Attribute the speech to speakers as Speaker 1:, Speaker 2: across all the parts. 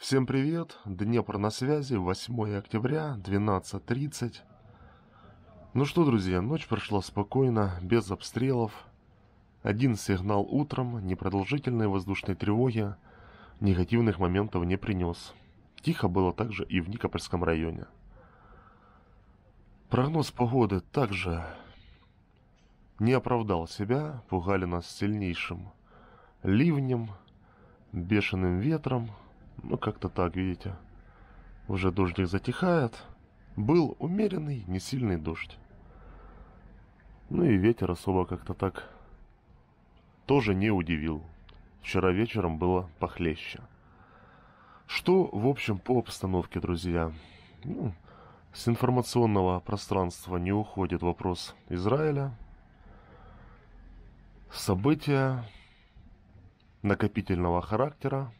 Speaker 1: Всем привет, Днепр на связи, 8 октября, 12.30. Ну что, друзья, ночь прошла спокойно, без обстрелов. Один сигнал утром, непродолжительной воздушной тревоги, негативных моментов не принес. Тихо было также и в Никопольском районе. Прогноз погоды также не оправдал себя, пугали нас сильнейшим ливнем, бешеным ветром, ну, как-то так, видите. Уже дождик затихает. Был умеренный, не сильный дождь. Ну и ветер особо как-то так тоже не удивил. Вчера вечером было похлеще. Что, в общем, по обстановке, друзья? Ну, с информационного пространства не уходит вопрос Израиля. События накопительного характера,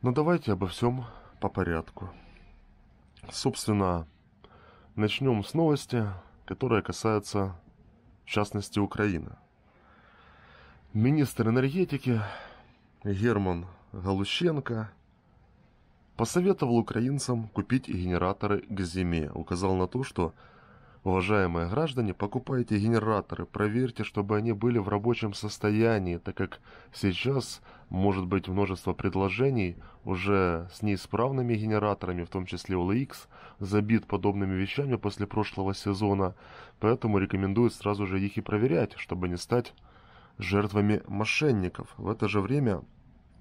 Speaker 1: но ну, давайте обо всем по порядку. Собственно, начнем с новости, которая касается, в частности, Украины. Министр энергетики Герман Галущенко посоветовал украинцам купить генераторы к зиме, указал на то, что Уважаемые граждане, покупайте генераторы, проверьте, чтобы они были в рабочем состоянии, так как сейчас может быть множество предложений уже с неисправными генераторами, в том числе OLX, забит подобными вещами после прошлого сезона, поэтому рекомендую сразу же их и проверять, чтобы не стать жертвами мошенников. В это же время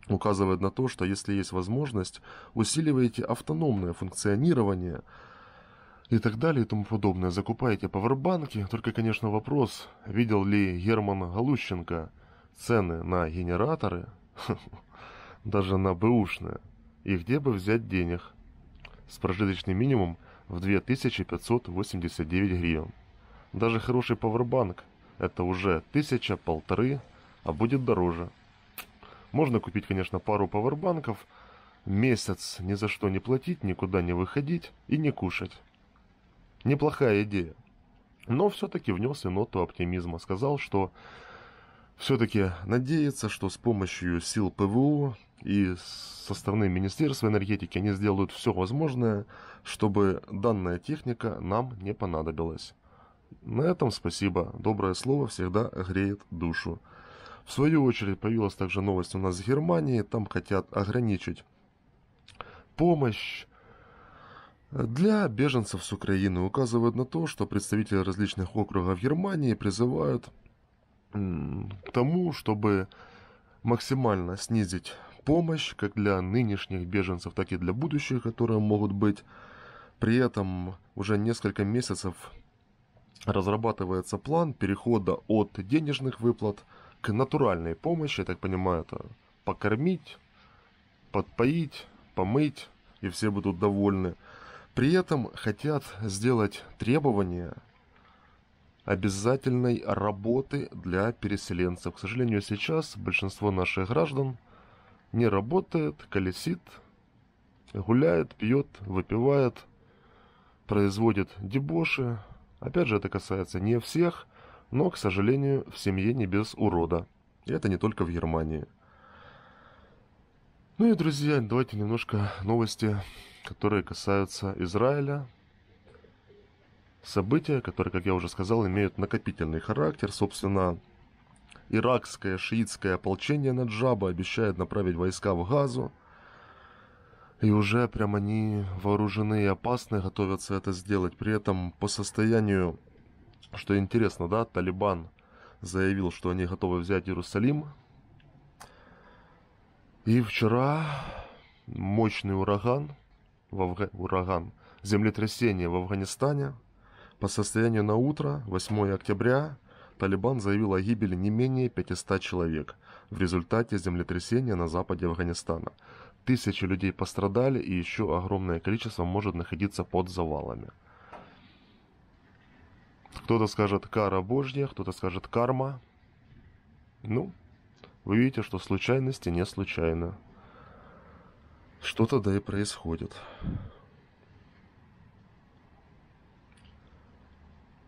Speaker 1: указывает на то, что если есть возможность, усиливайте автономное функционирование – и так далее и тому подобное. Закупаете павербанки, только, конечно, вопрос, видел ли Герман Галущенко цены на генераторы, даже на бэушные, и где бы взять денег с прожиточным минимум в 2589 гривен. Даже хороший павербанк – это уже тысяча, полторы, а будет дороже. Можно купить, конечно, пару павербанков, месяц ни за что не платить, никуда не выходить и не кушать. Неплохая идея. Но все-таки внес и ноту оптимизма. Сказал, что все-таки надеется, что с помощью сил ПВО и со стороны Министерства энергетики они сделают все возможное, чтобы данная техника нам не понадобилась. На этом спасибо. Доброе слово всегда греет душу. В свою очередь появилась также новость у нас в Германии. Там хотят ограничить помощь для беженцев с Украины указывают на то, что представители различных округов Германии призывают к тому, чтобы максимально снизить помощь как для нынешних беженцев, так и для будущих, которые могут быть. При этом уже несколько месяцев разрабатывается план перехода от денежных выплат к натуральной помощи, я так понимаю, это покормить, подпоить, помыть, и все будут довольны – при этом хотят сделать требование обязательной работы для переселенцев. К сожалению, сейчас большинство наших граждан не работает, колесит, гуляет, пьет, выпивает, производит дебоши. Опять же, это касается не всех, но, к сожалению, в семье не без урода. И это не только в Германии. Ну и, друзья, давайте немножко новости, которые касаются Израиля. События, которые, как я уже сказал, имеют накопительный характер. Собственно, иракское шиитское ополчение Наджаба обещает направить войска в Газу. И уже прям они вооружены и опасны, готовятся это сделать. При этом по состоянию, что интересно, да, Талибан заявил, что они готовы взять Иерусалим, и вчера мощный ураган, в Афга... ураган, землетрясение в Афганистане. По состоянию на утро, 8 октября, Талибан заявил о гибели не менее 500 человек в результате землетрясения на западе Афганистана. Тысячи людей пострадали и еще огромное количество может находиться под завалами. Кто-то скажет кара божья, кто-то скажет карма. Ну, вы видите, что случайности не случайно. Что-то да и происходит.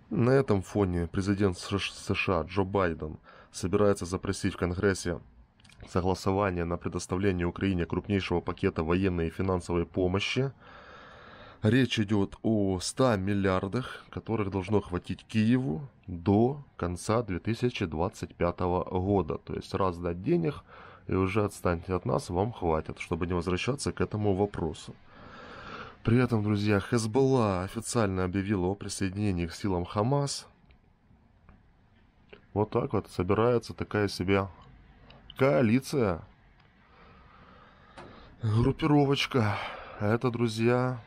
Speaker 1: На этом фоне президент США Джо Байден собирается запросить в Конгрессе согласование на предоставление Украине крупнейшего пакета военной и финансовой помощи – Речь идет о 100 миллиардах, которых должно хватить Киеву до конца 2025 года. То есть раздать денег и уже отстаньте от нас, вам хватит, чтобы не возвращаться к этому вопросу. При этом, друзья, Хезбалла официально объявила о присоединении к силам Хамас. Вот так вот собирается такая себе коалиция. Группировочка. Это, друзья,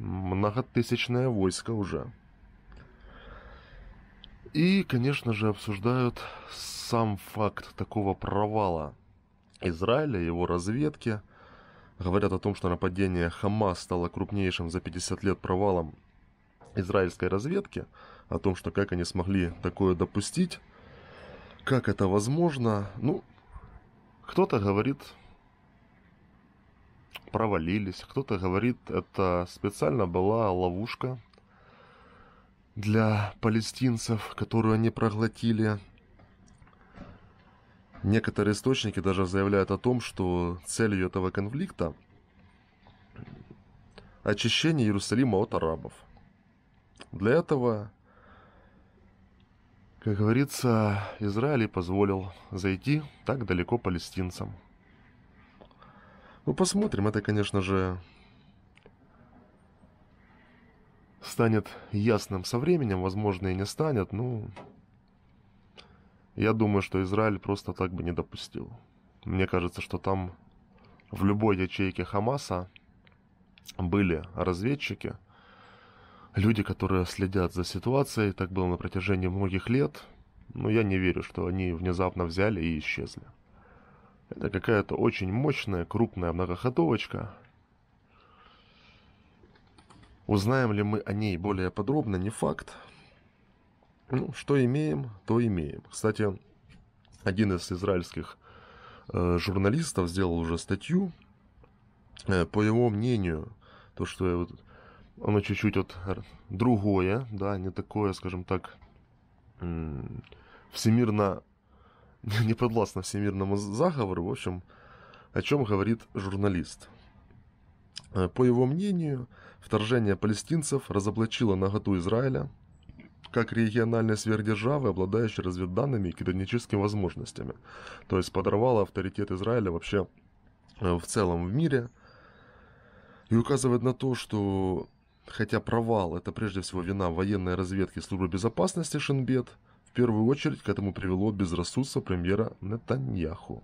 Speaker 1: многотысячное войско уже. И, конечно же, обсуждают сам факт такого провала Израиля, его разведки. Говорят о том, что нападение Хамас стало крупнейшим за 50 лет провалом израильской разведки, о том, что как они смогли такое допустить, как это возможно. Ну, кто-то говорит, провалились. Кто-то говорит, это специально была ловушка для палестинцев, которую они проглотили. Некоторые источники даже заявляют о том, что целью этого конфликта очищение Иерусалима от арабов. Для этого, как говорится, Израиль и позволил зайти так далеко палестинцам – ну, посмотрим. Это, конечно же, станет ясным со временем. Возможно, и не станет. Но ну, я думаю, что Израиль просто так бы не допустил. Мне кажется, что там в любой ячейке Хамаса были разведчики, люди, которые следят за ситуацией. Так было на протяжении многих лет. Но я не верю, что они внезапно взяли и исчезли. Это какая-то очень мощная, крупная многоходовочка. Узнаем ли мы о ней более подробно, не факт. Ну, что имеем, то имеем. Кстати, один из израильских э, журналистов сделал уже статью. Э, по его мнению, то, что вот, оно чуть-чуть вот другое, да, не такое, скажем так, всемирно не подвластна всемирному заговору, в общем, о чем говорит журналист. Э, по его мнению, вторжение палестинцев разоблачило наготу Израиля как региональной сверхдержавы, обладающей разведданными и кибернетическими возможностями. То есть подорвало авторитет Израиля вообще э, в целом в мире. И указывает на то, что хотя провал – это прежде всего вина военной разведки службы безопасности Шинбет – в первую очередь к этому привело безрассудство премьера Нетаньяху.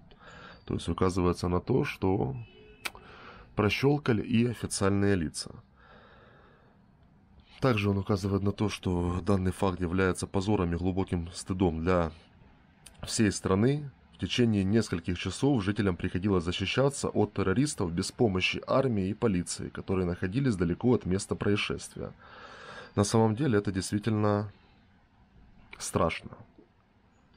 Speaker 1: То есть указывается на то, что прощелкали и официальные лица. Также он указывает на то, что данный факт является позором и глубоким стыдом для всей страны. В течение нескольких часов жителям приходилось защищаться от террористов без помощи армии и полиции, которые находились далеко от места происшествия. На самом деле это действительно страшно.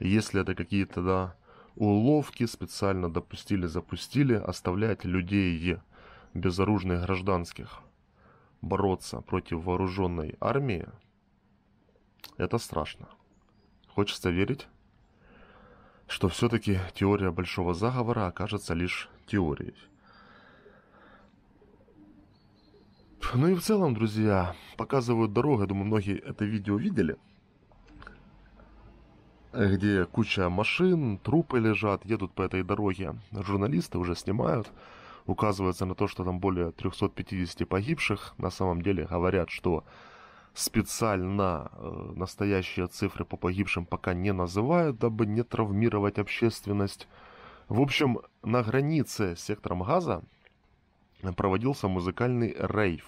Speaker 1: Если это какие-то, да, уловки специально допустили, запустили, оставлять людей безоружных гражданских бороться против вооруженной армии, это страшно. Хочется верить, что все-таки теория большого заговора окажется лишь теорией. Ну и в целом, друзья, показывают дорогу. Я думаю, многие это видео видели – где куча машин, трупы лежат, едут по этой дороге. Журналисты уже снимают, указывается на то, что там более 350 погибших. На самом деле говорят, что специально э, настоящие цифры по погибшим пока не называют, дабы не травмировать общественность. В общем, на границе с сектором газа проводился музыкальный рейв.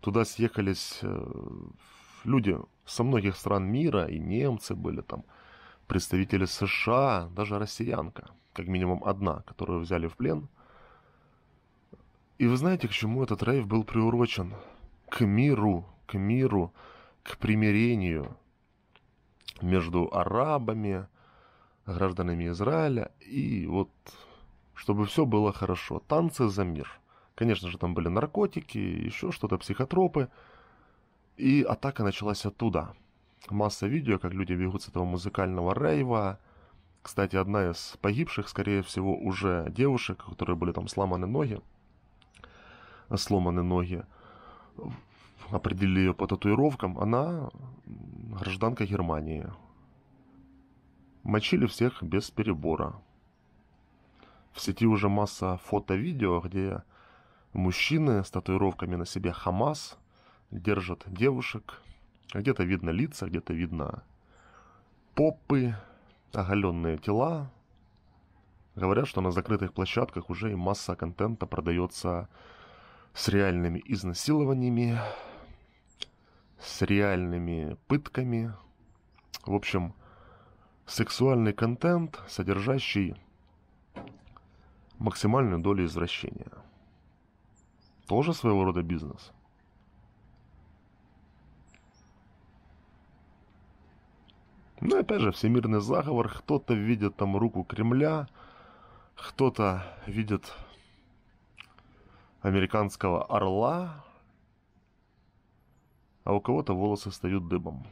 Speaker 1: Туда съехались э, люди со многих стран мира, и немцы были там, представители США, даже россиянка, как минимум одна, которую взяли в плен. И вы знаете, к чему этот рейв был приурочен? К миру, к миру, к примирению между арабами, гражданами Израиля, и вот чтобы все было хорошо. Танцы за мир. Конечно же, там были наркотики, еще что-то, психотропы – и атака началась оттуда. Масса видео, как люди бегут с этого музыкального рейва. Кстати, одна из погибших, скорее всего, уже девушек, у которой были там сломаны ноги. Сломаны ноги. Определили ее по татуировкам. Она гражданка Германии. Мочили всех без перебора. В сети уже масса фото-видео, где мужчины с татуировками на себе Хамас – держат девушек. Где-то видно лица, где-то видно попы, оголенные тела. Говорят, что на закрытых площадках уже и масса контента продается с реальными изнасилованиями, с реальными пытками. В общем, сексуальный контент, содержащий максимальную долю извращения. Тоже своего рода бизнес – Ну, опять же, всемирный заговор. Кто-то видит там руку Кремля, кто-то видит американского орла, а у кого-то волосы стают дыбом.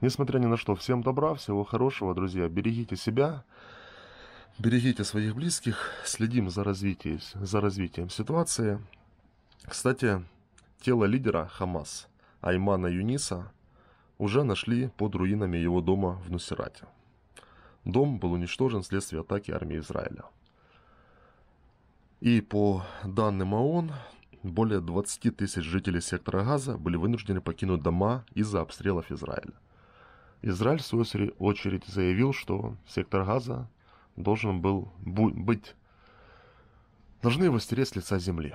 Speaker 1: Несмотря ни на что, всем добра, всего хорошего, друзья. Берегите себя, берегите своих близких, следим за, развитием, за развитием ситуации. Кстати, тело лидера Хамас Аймана Юниса уже нашли под руинами его дома в Нусирате. Дом был уничтожен вследствие атаки армии Израиля. И по данным ООН, более 20 тысяч жителей сектора Газа были вынуждены покинуть дома из-за обстрелов Израиля. Израиль, в свою очередь, заявил, что сектор Газа должен был быть... Должны его стереть с лица земли.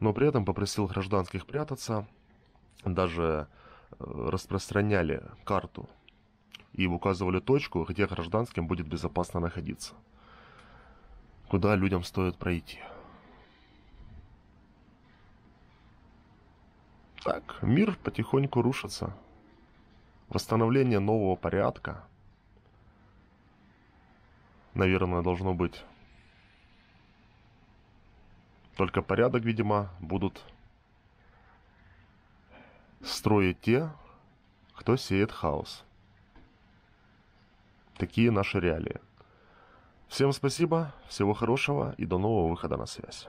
Speaker 1: Но при этом попросил гражданских прятаться. Даже распространяли карту и указывали точку, где гражданским будет безопасно находиться. Куда людям стоит пройти. Так, мир потихоньку рушится. Восстановление нового порядка, наверное, должно быть. Только порядок, видимо, будут строят те, кто сеет хаос. Такие наши реалии. Всем спасибо, всего хорошего и до нового выхода на связь.